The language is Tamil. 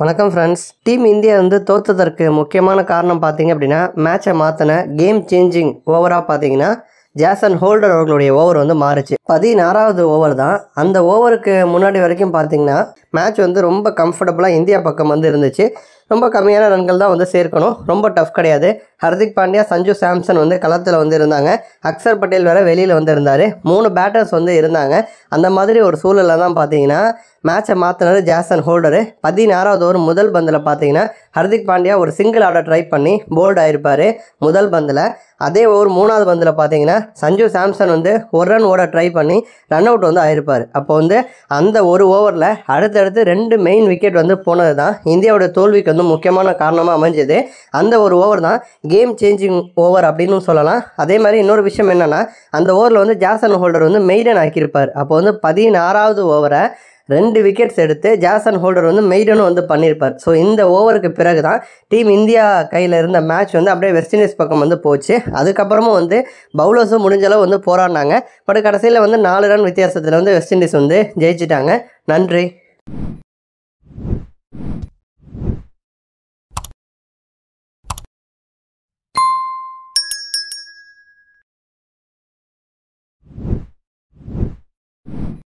வணக்கம் ஃப்ரெண்ட்ஸ் டீம் இந்தியா வந்து தோத்ததற்கு முக்கியமான காரணம் பார்த்தீங்க அப்படின்னா மேட்சை மாற்றின கேம் சேஞ்சிங் ஓவராக பார்த்தீங்கன்னா ஜேசன் ஹோல்டர் அவர்களுடைய ஓவர் வந்து மாறுச்சு பதினாறாவது ஓவர் தான் அந்த ஓவருக்கு முன்னாடி வரைக்கும் பார்த்தீங்கன்னா மேட்ச் வந்து ரொம்ப கம்ஃபர்டபுளாக இந்தியா பக்கம் வந்து இருந்துச்சு ரொம்ப கம்மியான ரன்கள் தான் வந்து சேர்க்கணும் ரொம்ப டஃப் கிடையாது ஹர்திக் பாண்டியா சஞ்சு சாம்சன் வந்து களத்தில் வந்து இருந்தாங்க அக்சர் பட்டேல் வேறு வெளியில் வந்து இருந்தார் மூணு பேட்டர்ஸ் வந்து இருந்தாங்க அந்த மாதிரி ஒரு சூழலில் தான் பார்த்தீங்கன்னா மேட்சை மாற்றினது ஜாசன் ஹோல்டரு பதினாறாவது ஓவர் முதல் பந்தில் பார்த்தீங்கன்னா ஹர்திக் பாண்டியா ஒரு சிங்கிள் ஆர்டர் ட்ரை பண்ணி போல்ட் ஆகிருப்பார் முதல் பந்தில் அதே ஓவர் மூணாவது பந்தில் பார்த்தீங்கன்னா சஞ்சு சாம்சன் வந்து ஒரு ரன் ஓட ட்ரை பண்ணி ரன் அவுட் வந்து ஆயிருப்பார் அப்போ வந்து அந்த ஒரு ஓவரில் அடுத்தடுத்து ரெண்டு மெயின் விக்கெட் வந்து போனது தான் இந்தியாவோட தோல்விக்கு வந்து முக்கியமான காரணமாக அமைஞ்சது அந்த ஒரு ஓவர் தான் கேம் சேஞ்சிங் ஓவர் அப்படின்னு சொல்லலாம் அதே மாதிரி இன்னொரு விஷயம் என்னென்னா அந்த ஓவரில் வந்து ஜாசன் ஹோல்டர் வந்து மெயிடன் ஆக்கியிருப்பார் அப்போ வந்து பதினாறாவது ஓவரை ரெண்டு விக்கெட்ஸ் எடுத்து ஜாசன் ஹோல்டர் வந்து மெய்டனும் வந்து பண்ணியிருப்பார் ஸோ இந்த ஓவருக்கு பிறகு தான் டீம் இந்தியா கையில் இருந்த மேட்ச் வந்து அப்படியே வெஸ்ட் இண்டீஸ் பக்கம் வந்து போச்சு அதுக்கப்புறமும் வந்து பவுலர்ஸும் முடிஞ்சளவு வந்து போராடினாங்க பட் கடைசியில் வந்து நாலு ரன் வித்தியாசத்தில் வந்து வெஸ்ட் இண்டீஸ் வந்து ஜெயிச்சிட்டாங்க நன்றி